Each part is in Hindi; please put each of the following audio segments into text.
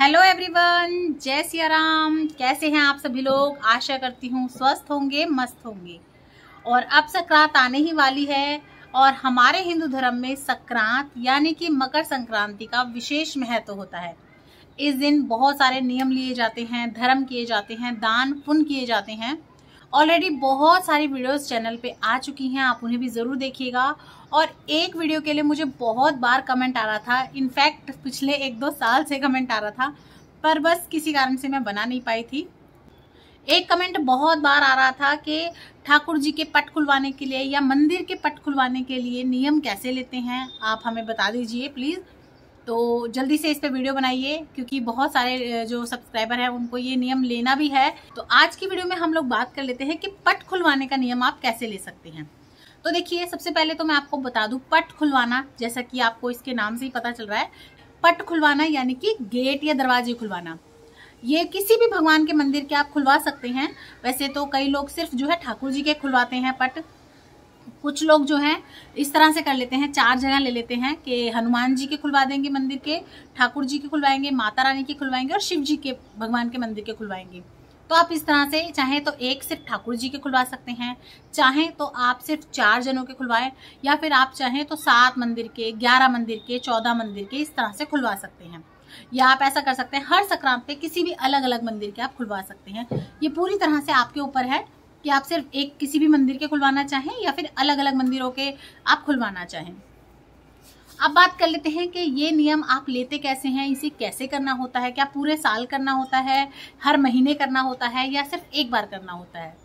हेलो एवरीवन जय सिया राम कैसे हैं आप सभी लोग आशा करती हूँ स्वस्थ होंगे मस्त होंगे और अब संक्रांत आने ही वाली है और हमारे हिंदू धर्म में संक्रांत यानी कि मकर संक्रांति का विशेष महत्व होता है इस दिन बहुत सारे नियम लिए जाते हैं धर्म किए जाते हैं दान पुण्य किए जाते हैं ऑलरेडी बहुत सारी वीडियोस चैनल पे आ चुकी हैं आप उन्हें भी ज़रूर देखिएगा और एक वीडियो के लिए मुझे बहुत बार कमेंट आ रहा था इनफैक्ट पिछले एक दो साल से कमेंट आ रहा था पर बस किसी कारण से मैं बना नहीं पाई थी एक कमेंट बहुत बार आ रहा था कि ठाकुर जी के पट खुलवाने के लिए या मंदिर के पट खुलवाने के लिए नियम कैसे लेते हैं आप हमें बता दीजिए प्लीज़ तो जल्दी से इस पे वीडियो बनाइए क्योंकि बहुत सारे जो सब्सक्राइबर हैं उनको ये नियम लेना भी है तो आज की वीडियो में हम लोग बात कर लेते हैं कि पट खुलवाने का नियम आप कैसे ले सकते हैं तो देखिए सबसे पहले तो मैं आपको बता दूं पट खुलवाना जैसा कि आपको इसके नाम से ही पता चल रहा है पट खुलवाना यानी कि गेट या दरवाजे खुलवाना ये किसी भी भगवान के मंदिर के आप खुलवा सकते हैं वैसे तो कई लोग सिर्फ जो है ठाकुर जी के खुलवाते हैं पट कुछ लोग जो हैं इस तरह से कर लेते हैं चार जगह ले लेते हैं कि हनुमान जी के खुलवा देंगे मंदिर के ठाकुर जी के खुलवाएंगे माता रानी के खुलवाएंगे और शिव जी के भगवान के मंदिर के खुलवाएंगे तो आप इस तरह से चाहे तो एक सिर्फ ठाकुर जी के खुलवा सकते हैं चाहे तो आप सिर्फ चार जनों के खुलवाएं या फिर आप चाहें तो सात मंदिर के ग्यारह मंदिर के चौदह मंदिर के इस तरह से खुलवा सकते हैं या आप ऐसा कर सकते हैं हर संक्रांत पे किसी भी अलग अलग मंदिर के आप खुलवा सकते हैं ये पूरी तरह से आपके ऊपर है कि आप सिर्फ एक किसी भी मंदिर के खुलवाना चाहें या फिर अलग अलग मंदिरों के आप खुलवाना चाहें अब बात कर लेते हैं कि ये नियम आप लेते कैसे हैं इसे कैसे करना होता है क्या पूरे साल करना होता है हर महीने करना होता है या सिर्फ एक बार करना होता है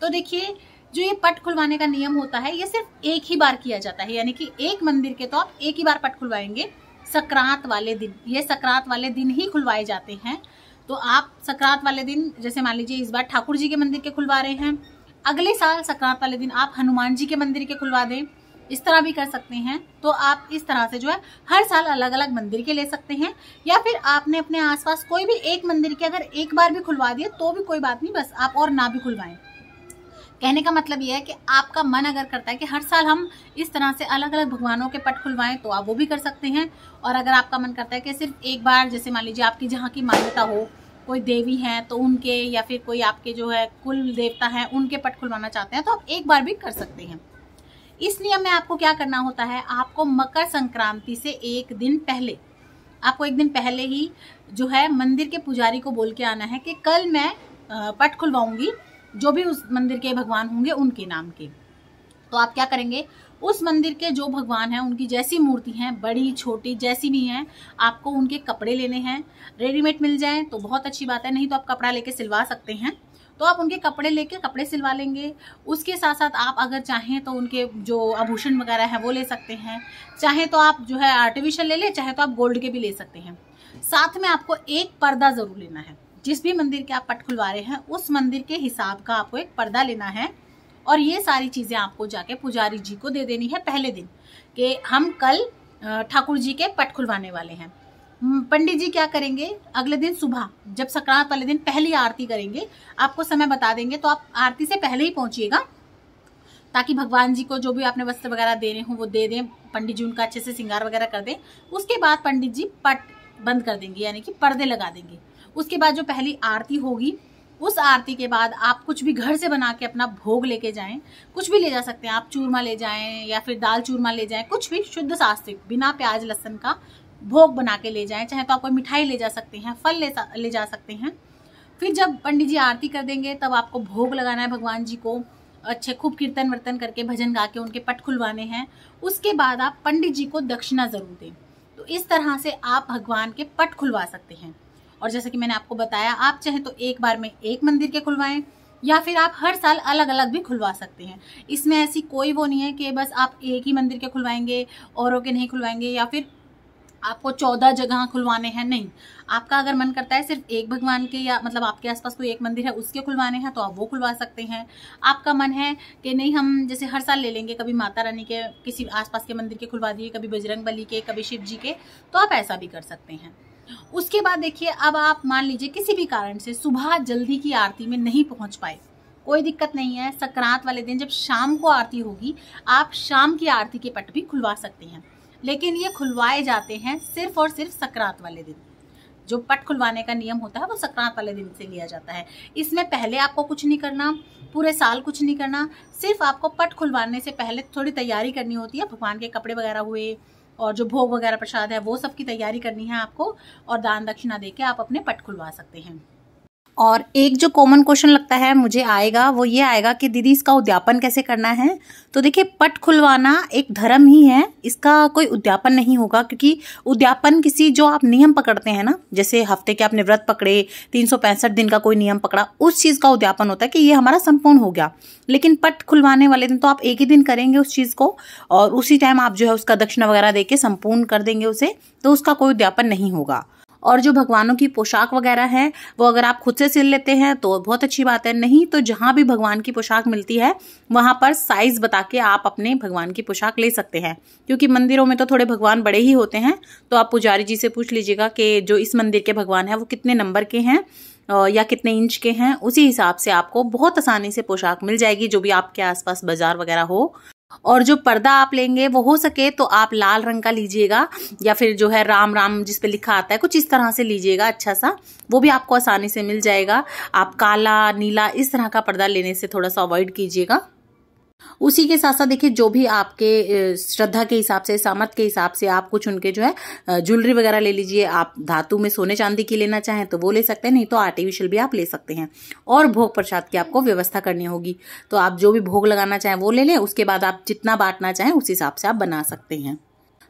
तो देखिए जो ये पट खुलवाने का नियम होता है ये सिर्फ एक ही बार किया जाता है यानी कि एक मंदिर के तो आप एक ही बार पट खुलवाएंगे सक्रांत वाले दिन ये सक्रांत वाले दिन ही खुलवाए जाते हैं तो आप सक्रांत वाले दिन जैसे मान लीजिए इस बार ठाकुर जी के मंदिर के खुलवा रहे हैं अगले साल सक्रांत वाले दिन आप हनुमान जी के मंदिर के खुलवा दें इस तरह भी कर सकते हैं तो आप इस तरह से जो है हर साल अलग अलग मंदिर के ले सकते हैं या फिर आपने अपने आसपास कोई भी एक मंदिर के अगर एक बार भी खुलवा दिए तो भी कोई बात नहीं बस आप और ना भी खुलवाएं कहने का मतलब यह है कि आपका मन अगर करता है कि हर साल हम इस तरह से अलग अलग भगवानों के पट खुलवाएं तो आप वो भी कर सकते हैं और अगर आपका मन करता है कि सिर्फ एक बार जैसे मान लीजिए आपकी जहाँ की मान्यता हो कोई देवी हैं तो उनके या फिर कोई आपके जो है कुल देवता हैं उनके पट खुलवाना चाहते हैं तो आप एक बार भी कर सकते हैं इस नियम में आपको क्या करना होता है आपको मकर संक्रांति से एक दिन पहले आपको एक दिन पहले ही जो है मंदिर के पुजारी को बोल के आना है कि कल मैं पट खुलवाऊंगी जो भी उस मंदिर के भगवान होंगे उनके नाम के तो आप क्या करेंगे उस मंदिर के जो भगवान हैं उनकी जैसी मूर्ति हैं बड़ी छोटी जैसी भी हैं आपको उनके कपड़े लेने हैं रेडीमेड मिल जाए तो बहुत अच्छी बात है नहीं तो आप कपड़ा लेके सिलवा सकते हैं तो आप उनके कपड़े लेके कपड़े सिलवा लेंगे उसके साथ साथ आप अगर चाहें तो उनके जो आभूषण वगैरह है वो ले सकते हैं चाहे तो आप जो है आर्टिफिशियल ले लें चाहे तो आप गोल्ड के भी ले सकते हैं साथ में आपको एक पर्दा ज़रूर लेना है जिस भी मंदिर के आप पट खुलवा रहे हैं उस मंदिर के हिसाब का आपको एक पर्दा लेना है और ये सारी चीज़ें आपको जाके पुजारी जी को दे देनी है पहले दिन कि हम कल ठाकुर जी के पट खुलवाने वाले हैं पंडित जी क्या करेंगे अगले दिन सुबह जब संक्रांत वाले दिन पहली आरती करेंगे आपको समय बता देंगे तो आप आरती से पहले ही पहुंचिएगा ताकि भगवान जी को जो भी आपने वस्त्र वगैरह देने हों वो दे दें पंडित जी उनका अच्छे से श्रृंगार वगैरह कर दें उसके बाद पंडित जी पट बंद कर देंगे यानी कि पर्दे लगा देंगे उसके बाद जो पहली आरती होगी उस आरती के बाद आप कुछ भी घर से बना के अपना भोग लेके जाएं कुछ भी ले जा सकते हैं आप चूरमा ले जाएं या फिर दाल चूरमा ले जाएं कुछ भी शुद्ध सास्तिक बिना प्याज लहसन का भोग बना के ले जाएं चाहे तो आप कोई मिठाई ले जा सकते हैं फल ले, ले जा सकते हैं फिर जब पंडित जी आरती कर देंगे तब आपको भोग लगाना है भगवान जी को अच्छे खूब कीर्तन वर्तन करके भजन गा के उनके पट खुलवाने हैं उसके बाद आप पंडित जी को दक्षिणा जरूर दें तो इस तरह से आप भगवान के पट खुलवा सकते हैं और जैसे कि मैंने आपको बताया आप चाहे तो एक बार में एक मंदिर के खुलवाएं या फिर आप हर साल अलग अलग भी खुलवा सकते हैं इसमें ऐसी कोई वो नहीं है कि बस आप एक ही मंदिर के खुलवाएंगे औरों के नहीं खुलवाएंगे या फिर आपको चौदह जगह खुलवाने हैं नहीं आपका अगर मन करता है सिर्फ एक भगवान के या मतलब आपके आसपास कोई एक मंदिर है उसके खुलवाने हैं तो आप वो खुलवा सकते हैं आपका मन है कि नहीं हम जैसे हर साल ले लेंगे कभी माता रानी के किसी आसपास के मंदिर के खुलवा दिए कभी बजरंग बली के कभी शिव जी के तो आप ऐसा भी कर सकते हैं उसके बाद देखिए अब आप मान लीजिए किसी भी कारण से सुबह जल्दी की आरती में नहीं पहुंच पाए कोई दिक्कत नहीं है संक्रांत वाले दिन जब शाम को आरती होगी आप शाम की आरती के पट भी खुलवा सकते हैं लेकिन ये खुलवाए जाते हैं सिर्फ और सिर्फ संक्रांत वाले दिन जो पट खुलवाने का नियम होता है वो संक्रांत वाले दिन से लिया जाता है इसमें पहले आपको कुछ नहीं करना पूरे साल कुछ नहीं करना सिर्फ आपको पट खुलवाने से पहले थोड़ी तैयारी करनी होती है भगवान के कपड़े वगैरह हुए और जो भोग वगैरह प्रसाद है वो सब की तैयारी करनी है आपको और दान दक्षिणा दे के आप अपने पट खुलवा सकते हैं और एक जो कॉमन क्वेश्चन लगता है मुझे आएगा वो ये आएगा कि दीदी इसका उद्यापन कैसे करना है तो देखिए पट खुलवाना एक धर्म ही है इसका कोई उद्यापन नहीं होगा क्योंकि उद्यापन किसी जो आप नियम पकड़ते हैं ना जैसे हफ्ते के आपने व्रत पकड़े तीन दिन का कोई नियम पकड़ा उस चीज़ का उद्यापन होता है कि ये हमारा संपूर्ण हो गया लेकिन पट खुलवाने वाले दिन तो आप एक ही दिन करेंगे उस चीज़ को और उसी टाइम आप जो है उसका दक्षिणा वगैरह दे के संपूर्ण कर देंगे उसे तो उसका कोई उद्यापन नहीं होगा और जो भगवानों की पोशाक वगैरह है वो अगर आप खुद से सिल लेते हैं तो बहुत अच्छी बात है नहीं तो जहाँ भी भगवान की पोशाक मिलती है वहाँ पर साइज़ बता के आप अपने भगवान की पोशाक ले सकते हैं क्योंकि मंदिरों में तो थोड़े भगवान बड़े ही होते हैं तो आप पुजारी जी से पूछ लीजिएगा कि जो इस मंदिर के भगवान हैं वो कितने नंबर के हैं या कितने इंच के हैं उसी हिसाब से आपको बहुत आसानी से पोशाक मिल जाएगी जो भी आपके आसपास बाजार वगैरह हो और जो पर्दा आप लेंगे वो हो सके तो आप लाल रंग का लीजिएगा या फिर जो है राम राम जिस पे लिखा आता है कुछ इस तरह से लीजिएगा अच्छा सा वो भी आपको आसानी से मिल जाएगा आप काला नीला इस तरह का पर्दा लेने से थोड़ा सा अवॉइड कीजिएगा उसी के साथ साथ देखिए जो भी आपके श्रद्धा के हिसाब से सामर्थ्य के हिसाब से आप कुछ उनके जो है ज्वेलरी वगैरह ले लीजिए आप धातु में सोने चांदी की लेना चाहें तो वो ले सकते हैं नहीं तो आर्टिफिशियल भी आप ले सकते हैं और भोग प्रसाद की आपको व्यवस्था करनी होगी तो आप जो भी भोग लगाना चाहें वो ले लें उसके बाद आप जितना बांटना चाहें उस हिसाब से आप बना सकते हैं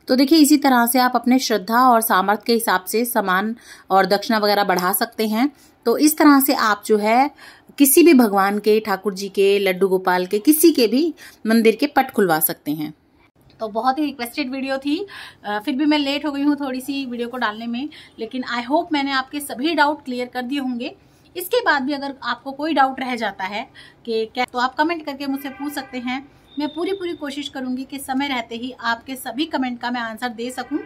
तो देखिए इसी तरह से आप अपने श्रद्धा और सामर्थ्य के हिसाब से समान और दक्षिणा वगैरह बढ़ा सकते हैं तो इस तरह से आप जो है किसी भी भगवान के ठाकुर जी के लड्डू गोपाल के किसी के भी मंदिर के पट खुलवा सकते हैं तो बहुत ही रिक्वेस्टेड वीडियो थी फिर भी मैं लेट हो गई हूँ थोड़ी सी वीडियो को डालने में लेकिन आई होप मैंने आपके सभी डाउट क्लियर कर दिए होंगे इसके बाद भी अगर आपको कोई डाउट रह जाता है कि क्या तो आप कमेंट करके मुझसे पूछ सकते हैं मैं पूरी पूरी कोशिश करूँगी कि समय रहते ही आपके सभी कमेंट का मैं आंसर दे सकूँ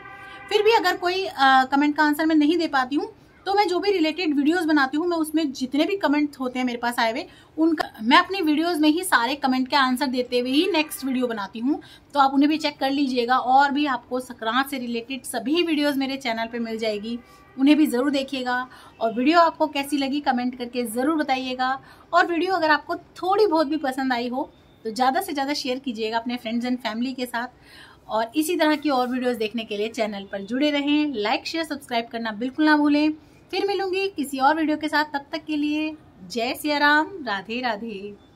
फिर भी अगर कोई आ, कमेंट का आंसर मैं नहीं दे पाती हूँ तो मैं जो भी रिलेटेड वीडियोस बनाती हूँ मैं उसमें जितने भी कमेंट होते हैं मेरे पास आए हुए उनका मैं अपनी वीडियोस में ही सारे कमेंट के आंसर देते हुए ही नेक्स्ट वीडियो बनाती हूँ तो आप उन्हें भी चेक कर लीजिएगा और भी आपको संक्रांत से रिलेटेड सभी वीडियोस मेरे चैनल पर मिल जाएगी उन्हें भी ज़रूर देखिएगा और वीडियो आपको कैसी लगी कमेंट करके ज़रूर बताइएगा और वीडियो अगर आपको थोड़ी बहुत भी पसंद आई हो तो ज़्यादा से ज़्यादा शेयर कीजिएगा अपने फ्रेंड्स एंड फैमिली के साथ और इसी तरह की और वीडियोस देखने के लिए चैनल पर जुड़े रहें लाइक शेयर सब्सक्राइब करना बिल्कुल ना भूलें फिर मिलूंगी किसी और वीडियो के साथ तब तक के लिए जय सिया राम राधे राधे